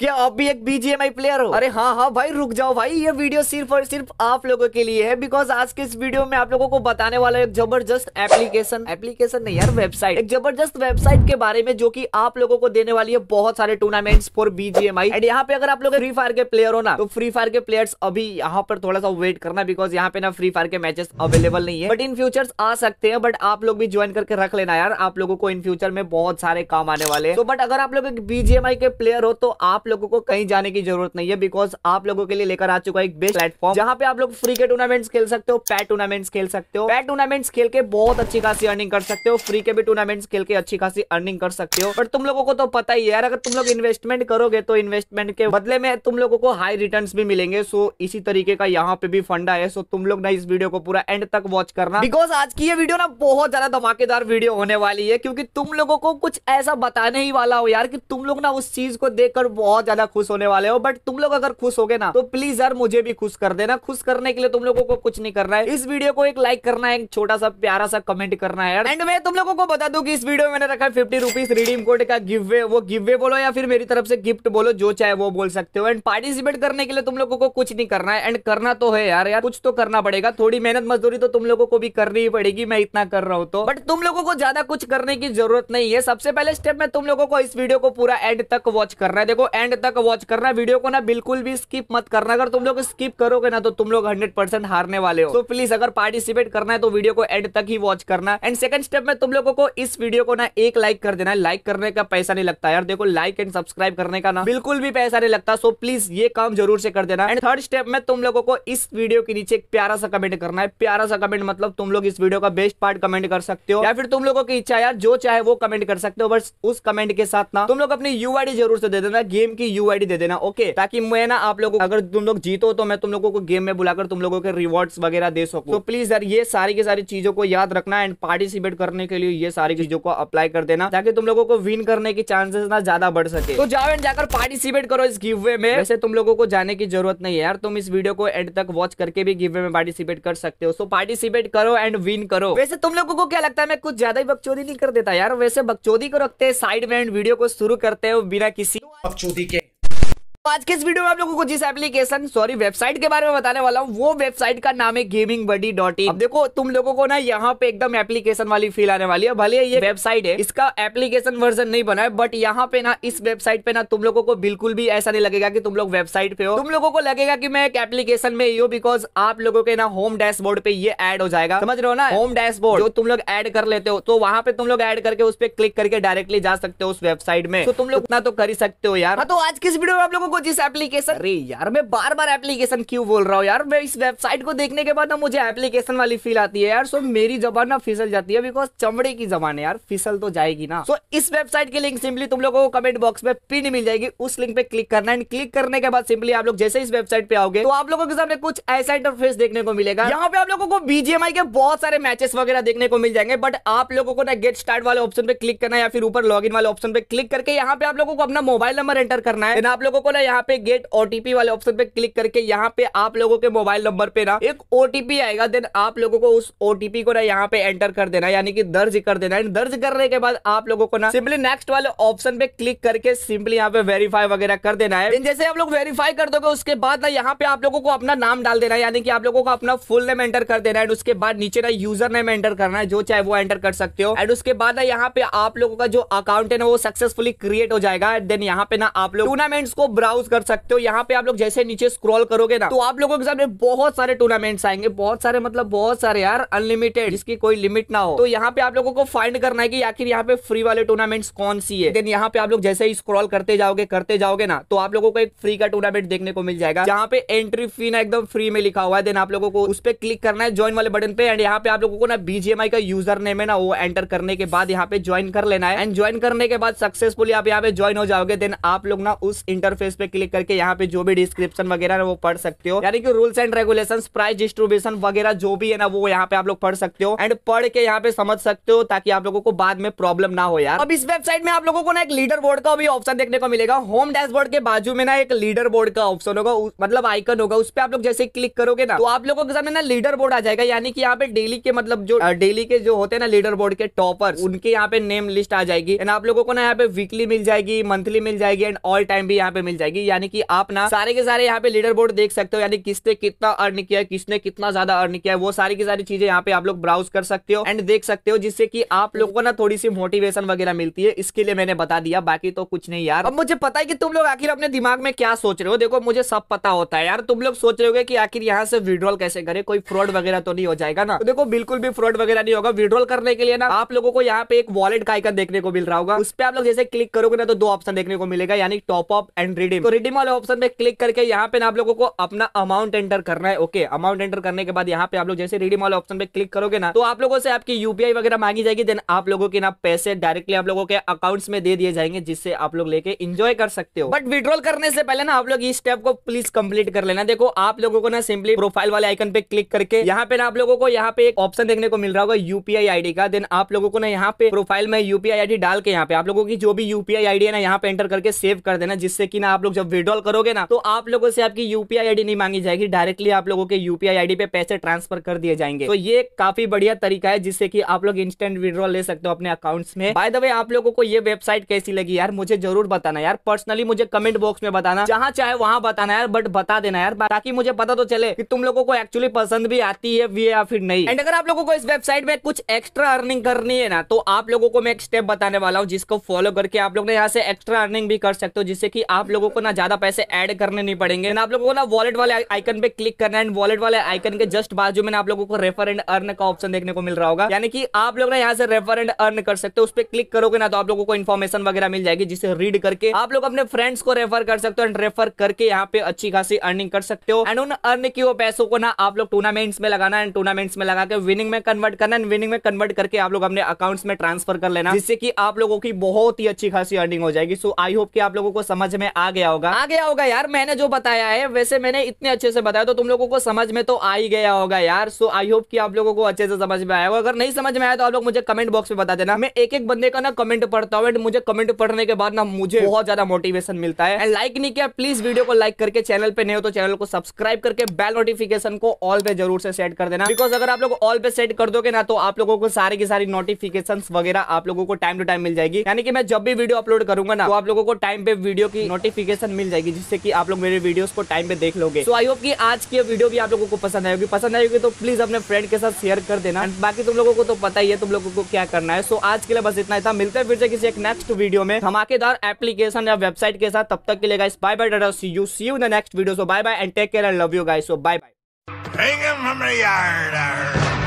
क्या आप भी एक बीजीएमआई प्लेयर हो अरे हाँ हाँ भाई रुक जाओ भाई ये वीडियो सिर्फ और सिर्फ आप लोगों के लिए है बिकॉज आज के इस वीडियो में आप लोगों को बताने वाला एक जबरदस्त एप्लीकेशन एप्लीकेशन नहीं यार वेबसाइट एक जबरदस्त वेबसाइट के बारे में जो की आप लोगों को देने वाली है बहुत सारे टूर्नामेंट्स फॉर बीजीएमआई एंड यहाँ पे अगर आप लोग फ्री फायर के प्लेयर हो ना तो फ्री फायर के प्लेयर्स अभी यहाँ पर थोड़ा सा वेट करना बिकॉज यहाँ पे ना फ्री फायर के मैचेस अवेलेबल नहीं है बट इन फ्यूचर आ सकते हैं बट आप लोग भी ज्वाइन करके रख लेना यार आप लोगों को इन फ्यूचर में बहुत सारे काम आने वाले हैं तो बट अगर आप लोग एक बीजीएमआई के प्लेयर हो तो आप लोगों को कहीं जाने की जरूरत नहीं है बिकॉज आप लोगों के लिए लेकर आ चुका है एक बेस्ट प्लेटफॉर्म जहां पे आप लोग फ्री के टूर्नामेंट्स खेल सकते हो पैट टूर्नामेंट्स खेल सकते हो पैट टूर्नामेंट्स खेल के बहुत अच्छी खासी अर्निंग कर सकते हो फ्री के भी टूर्नामेंट्स खेल के अच्छी खासी अर्निंग कर सकते हो बट तुम लोगों को तो पता ही यार अगर तुम लोग इन्वेस्टमेंट करोगे तो इन्वेस्टमेंट के बदले में तुम लोगों को हाई रिटर्न भी मिलेंगे सो इसी तरीके का यहाँ पे भी फंडा है सो तुम लोग ना इस वीडियो को पूरा एंड तक वॉच करना बिकॉज आज की ये वीडियो ना बहुत ज्यादा धमाकेदार वीडियो होने वाली है क्योंकि तुम लोगों को कुछ ऐसा बताने ही वाला हो यार कि तुम लोग ना उस चीज को देखकर बहुत बहुत ज्यादा खुश होने वाले हो बट तुम लोग अगर खुश हो गए ना तो प्लीज यार मुझे भी खुश कर देना खुश करने के लिए तुम लोगों को कुछ नहीं करना है इस वीडियो को एक लाइक करना है एक छोटा सा प्यारा सा कमेंट करना है एंड मैं तुम लोगों को बता दू की इस वीडियो में मैंने रखा है फिफ्टी रुपीज रिडीम कोड का गिव वे वो गिव वे बोलो या फिर मेरी तरफ से गिफ्ट बोलो जो चाहे वो बोल सकते हो एंड पार्टिसिपेट करने के लिए तुम लोगों को कुछ नहीं करना है एंड करना तो है यार यार कुछ तो करना पड़ेगा थोड़ी मेहनत मजदूरी तो तुम लोगों को भी करनी ही पड़ेगी मैं इतना कर रहा हूँ तो बट तुम लोगों को ज्यादा कुछ करने की जरूरत नहीं है सबसे पहले स्टेप में तुम लोगों को इस वीडियो को पूरा एंड तक वॉच करना है देखो एंड एंड तक वॉच करना वीडियो को ना बिल्कुल भी स्किप मत करना अगर तुम लोग स्किप करोगे ना तो तुम लोग हंड्रेड परसेंट हारने वाले हो तो प्लीज अगर पार्टिसिपेट करना है तो वीडियो को एंड तक ही वॉच करना एंड सेकंड स्टेप में तुम लोगों को इस वीडियो को ना एक लाइक कर देना लाइक करने का पैसा नहीं लगता यार देखो लाइक एंड सब्सक्राइब करने का ना बिल्कुल भी पैसा नहीं लगता सो प्लीज ये काम जरूर से कर देना एंड थर्ड स्टेप में तुम लोगों को इस वीडियो के नीचे एक प्यारा सा कमेंट करना है प्यारा सा कमेंट मतलब तुम लोग इस वीडियो का बेस्ट पार्ट कमेंट कर सकते हो या फिर तुम लोगों की इच्छा यार जो चाहे वो कमेंट कर सकते हो बस उस कमेंट के साथ ना तुम लोग अपनी यू जरूर से दे देना गेम की यू दे देना ओके ताकि मैं ना आप लोगों अगर तुम लोग जीतो तो मैं तुम लोगों को गेम में बुलाकर तुम लोगों के रिवॉर्ड्स वगैरह दे सकूं तो प्लीज यार ये सारी की सारी चीजों को याद रखना एंड पार्टिसिपेट करने के लिए ये सारी चीजों को अप्लाई कर देना ताकि तुम लोगों को विन करने की चांसेस ना ज्यादा बढ़ सके तो जाओ एंड जाकर पार्टिसिपेट करो इस गिव वे में वैसे तुम लोगों को जाने की जरूरत नहीं है यार तुम इस वीडियो को एंड तक वॉच करके भी गिव वे में पार्टिसिपेट कर सकते हो सो पार्टिसिपेट करो एंड विन करो वैसे तुम लोगों को क्या लगता है मैं कुछ ज्यादा ही बकचोदी नहीं कर देता यार वैसे बकचोदी को रखते हैं साइड में एंड वीडियो को शुरू करते हो बिना किसी बकचोदी Así que तो आज के इस वीडियो में आप लोगों को जिस एप्लीकेशन सॉरी वेबसाइट के बारे में बताने वाला हूँ वो वेबसाइट का नाम है गेमिंग बडी डॉट इन देखो तुम लोगों को ना यहाँ पे एकदम एप्लीकेशन वाली फील आने वाली है भले ये वेबसाइट है इसका एप्लीकेशन वर्जन नहीं बना है बट यहाँ पे ना इस वेबसाइट पे ना तुम लोगों को बिल्कुल भी ऐसा नहीं लगेगा की तुम लोग वेबसाइट पे हो तुम लोगों को लगेगा की मैं एक एप्लीकेशन में ही बिकॉज आप लोगों के ना होम डैशबोर्ड पे ये एड हो जाएगा समझ रहे हो ना होम डैशबोर्ड जो तुम लोग एड कर लेते हो तो वहाँ पे तुम लोग एड करके उस पर क्लिक करके डायरेक्टली जा सकते हो उस वेबसाइट में तो तुम लोग इतना तो कर सकते हो यार हाँ, तो आज किस वीडियो में आप लोगों को जिस एप्लीकेशन अरे यार मैं बार बार एप्लीकेशन क्यों बोल रहा हूँ यार मैं इस वेबसाइट को देखने के बाद ना मुझे एप्लीकेशन वाली फील आती है यार सो मेरी जबान ना फिसल जाती है बिकॉज चमड़े की जबान है यार फिसल तो जाएगी ना सो इस वेबसाइट की लिंक सिंपली तुम लोगों को कमेंट बॉक्स में पिन मिल जाएगी उस लिंक पे क्लिक करना एंड क्लिक करने के बाद सिंपली आप लोग जैसे इस वेबसाइट पे आओगे तो आप लोगों के सामने कुछ ऐसा इंटरफेस देखने को मिलेगा यहाँ पे आप लोगों को बीजीएमआई के बहुत सारे मैचेस वगैरह देखने को मिल जाएंगे बट आप लोगों को ना गेट स्टार्ट वाले ऑप्शन पे क्लिक करना या फिर ऊपर लॉग वाले ऑप्शन पे क्लिक करके यहाँ पे आप लोगों को अपना मोबाइल नंबर एंटर करना है आप लोगों को ना यहाँ पे गेट ओटीपी वाले ऑप्शन पे क्लिक करके यहाँ पे आप लोगों के मोबाइल नंबर पे ना एक ओटीपी आएगा देन आप लोगों को उस ओटीपी को ना यहाँ पे एंटर कर देना यानी कि दर्ज कर देना दर्ज करने के बाद आप लोगों को ना सिंपली नेक्स्ट वाले ऑप्शन पे क्लिक करके सिंपली यहाँ पे वेरीफाई वगैरह कर देना है जैसे आप लोग वेरीफाई कर दोगे उसके बाद ना यहाँ पे आप लोगों को अपना नाम डाल देना है यानी कि आप लोगों को अपना फुल नेम एंटर कर देना है उसके बाद नीचे ना यूजर नेम एंटर करना है जो चाहे वो एंटर कर सकते हो एंड उसके बाद ना यहाँ पे आप लोगों का जो अकाउंट है ना वो सक्सेसफुली क्रिएट हो जाएगा एंड देन यहाँ पे ना आप लोग टूर्नामेंट्स को ब्राउज कर सकते हो यहाँ पे आप लोग जैसे नीचे स्क्रॉल करोगे ना तो आप लोगों के सामने बहुत सारे टूर्नामेंट्स आएंगे बहुत सारे मतलब बहुत सारे यार अनलिमिटेड इसकी कोई लिमिट ना हो तो यहाँ पे आप लोगों को फाइंड करना है कि आखिर यहाँ पे फ्री वाले टूर्नामेंट कौन सी है देन यहाँ पे आप लोग जैसे ही स्क्रॉल करते जाओगे करते जाओगे ना तो आप लोगों को एक फ्री का टूर्नामेंट देखने को मिल जाएगा जहाँ पे एंट्री फी ना एकदम फ्री में लिखा हुआ है देन आप लोगों को उस पर क्लिक करना है ज्वाइन वाले बटन पे एंड यहाँ पे आप लोगों को ना बीजेएमआई का यूजर नेम है ना वो एंटर करने के बाद यहाँ पे ज्वाइन कर लेना है एंड ज्वाइन करने के बाद सक्सेसफुली आप यहाँ पे ज्वाइन हो जाओगे देन आप लोग ना उस इंटरफेस पे क्लिक करके यहाँ पे जो भी डिस्क्रिप्शन वगैरह है वो पढ़ सकते हो यानी कि rules and regulation price distribution वगैरह जो भी है ना वो यहाँ पे आप लोग पढ़ सकते हो एंड पढ़ के यहाँ पे समझ सकते हो ताकि आप लोगों को बाद में प्रॉब्लम ना हो यार अब इस वेबसाइट में आप लोगों को ना एक लीडर बोर्ड का भी ऑप्शन देखने को मिलेगा होम डैशबोर्ड के बाजू में ना एक लीडर बोर्ड का ऑप्शन होगा मतलब आइकन होगा उस पर आप लोग जैसे क्लिक करोगे ना तो आप लोगों के सामने ना लीडर बोर्ड आ जाएगा यानी कि यहाँ पे डेली के मतलब जो डेली के जो होते हैं ना लीडर बोर्ड के टॉपर उनके यहाँ पे नेम लिस्ट आ जाएगी एंड आप लोगों को ना यहाँ पे वीकली मिल जाएगी मंथली मिल जाएगी एंड ऑल टाइम भी यहाँ पे मिल जाएगी जाएगी यानी कि आप ना सारे के सारे यहाँ पे लीडर बोर्ड देख सकते हो यानी किसने कितना अर्न किया किसने कितना ज्यादा अर्न किया वो सारी की सारी चीजें यहाँ पे आप लोग ब्राउज कर सकते हो एंड देख सकते हो जिससे की आप लोगों को ना थोड़ी सी मोटिवेशन वगैरह मिलती है इसके लिए मैंने बता दिया बाकी तो कुछ नहीं यार अब मुझे पता है कि तुम लोग आखिर अपने दिमाग में क्या सोच रहे हो देखो मुझे सब पता होता है यार तुम लोग सोच रहे हो कि आखिर यहाँ से विड्रॉल कैसे करे कोई फ्रॉड वगैरह तो नहीं हो जाएगा ना तो देखो बिल्कुल भी फ्रॉड वगैरह नहीं होगा विड्रॉल करने के लिए ना आप लोगों को यहाँ पे एक वॉलेट का आइकन देखने को मिल रहा होगा उस पर आप लोग जैसे क्लिक करोगे ना तो दो ऑप्शन देखने को मिलेगा यानी top up and reading redeem तो रिडीम वाले ऑप्शन पे क्लिक करके यहाँ पे ना आप लोगों को अपना अमाउंट एंटर करना है ओके अमाउंट एंटर करने के बाद यहाँ पे आप लोग जैसे रिडीम वाले ऑप्शन पे क्लिक करोगे ना तो आप लोगों से आपकी यूपीआई वगैरह मांगी जाएगी देन आप लोगों के ना पैसे डायरेक्टली आप लोगों के अकाउंट्स में दे दिए जाएंगे जिससे आप लोग लेके इंजॉय कर सकते हो बट विड्रॉल करने से पहले ना आप लोग इस स्टेप को प्लीज कंप्लीट कर लेना देखो आप लोगों को ना सिंपली प्रोफाइल वाले आइकन पे क्लिक करके यहाँ पे ना आप लोगों को यहाँ पे एक ऑप्शन देखने को मिल रहा होगा यूपीआई आईडी का देन आप लोगों को ना यहाँ पे प्रोफाइल में यूपीआई आईडी डाल के यहाँ पे आप लोगों की जो भी यूपीआई आईडी है ना यहाँ पे एंटर करके सेव कर देना जिससे कि ना आप लोग लोग जब विड्रॉल करोगे ना तो आप लोगों से आपकी यूपीआई आईडी नहीं मांगी जाएगी डायरेक्टली आप लोगों के यूपीआई आईडी पे पैसे ट्रांसफर कर दिए जाएंगे तो ये काफी बढ़िया तरीका है जिससे की आप लोग इंस्टेंट विड्रॉल ले सकते हो अपने अकाउंट में बाय द वे आप लोगों को ये वेबसाइट कैसी लगी यार मुझे जरूर बताना यार पर्सनली मुझे कमेंट बॉक्स में बताना जहां चाहे वहां बताना यार बट बता देना यार ताकि मुझे पता तो चले कि तुम लोगों को एक्चुअली पसंद भी आती है या फिर नहीं एंड अगर आप लोगों को इस वेबसाइट में कुछ एक्स्ट्रा अर्निंग करनी है ना तो आप लोगों को मैं एक स्टेप बताने वाला हूँ जिसको फॉलो करके आप लोग यहाँ से एक्स्ट्रा अर्निंग भी कर सकते हो जिससे कि आप लोगों लोगों को ना ज्यादा पैसे ऐड करने नहीं पड़ेंगे ना आप लोगों को ना वॉलेट वाले आइकन पे क्लिक करना है एंड वॉलेट वाले आइकन के जस्ट जो मैंने आप लोगों को रेफर एंड अर्न का ऑप्शन देखने को मिल रहा होगा यानी कि आप लोग ना यहाँ से रेफर एंड अर्न कर सकते हो उस पर क्लिक करोगे ना तो आप लोगों को इन्फॉर्मेशन वगैरह मिल जाएगी जिसे रीड करके आप लोग अपने फ्रेंड्स को रेफर कर सकते हो एंड रेफर करके यहाँ पे अच्छी खासी अर्निंग कर सकते हो एंड उन अर्न की वो पैसों को ना आप लोग टूर्नामेंट्स में लगाना एंड टूर्नामेंट्स में लगा के विनिंग में कन्वर्ट करना एंड विनिंग में कन्वर्ट करके आप लोग अपने अकाउंट्स में ट्रांसफर कर लेना जिससे कि आप लोगों की बहुत ही अच्छी खासी अर्निंग हो जाएगी सो आई होप कि आप लोगों को समझ में आ गया गया होगा आ गया होगा यार मैंने जो बताया है वैसे मैंने इतने अच्छे से बताया तो तुम लोगों को समझ में तो आ ही गया होगा यार सो आई होप कि आप लोगों को अच्छे से समझ में आया होगा अगर नहीं समझ में आया तो आप लोग मुझे कमेंट बॉक्स में बता देना मैं एक एक बंदे का ना कमेंट पढ़ता हूँ एंड मुझे कमेंट पढ़ने के बाद ना मुझे बहुत ज्यादा मोटिवेशन मिलता है एंड लाइक नहीं किया प्लीज वीडियो को लाइक करके चैनल पे नहीं हो तो चैनल को सब्सक्राइब करके बेल नोटिफिकेशन को ऑल पे जरूर से सेट कर देना बिकॉज अगर आप लोग ऑल पे सेट कर दोगे ना तो आप लोगों को सारी की सारी नोटिफिकेशन वगैरह आप लोगों को टाइम टू टाइम मिल जाएगी यानी कि मैं जब भी वीडियो अपलोड करूंगा ना तो आप लोगों को टाइम पे वीडियो की नोटिफिकेशन नोटिफिकेशन मिल जाएगी जिससे कि आप लोग मेरे वीडियोस को टाइम पे देख लोगे तो आई होप कि आज की वीडियो भी आप लोगों को पसंद आएगी पसंद आएगी तो प्लीज अपने फ्रेंड के साथ शेयर कर देना बाकी तुम लोगों को तो पता ही है तुम लोगों को क्या करना है सो आज के लिए बस इतना ही था मिलते हैं फिर से किसी एक नेक्स्ट वीडियो में धमाकेदार एप्लीकेशन या वेबसाइट के साथ तब तक के लिए गाइस बाय बाय डाटा see you see you next video so bye bye and take care and love you guys so bye bye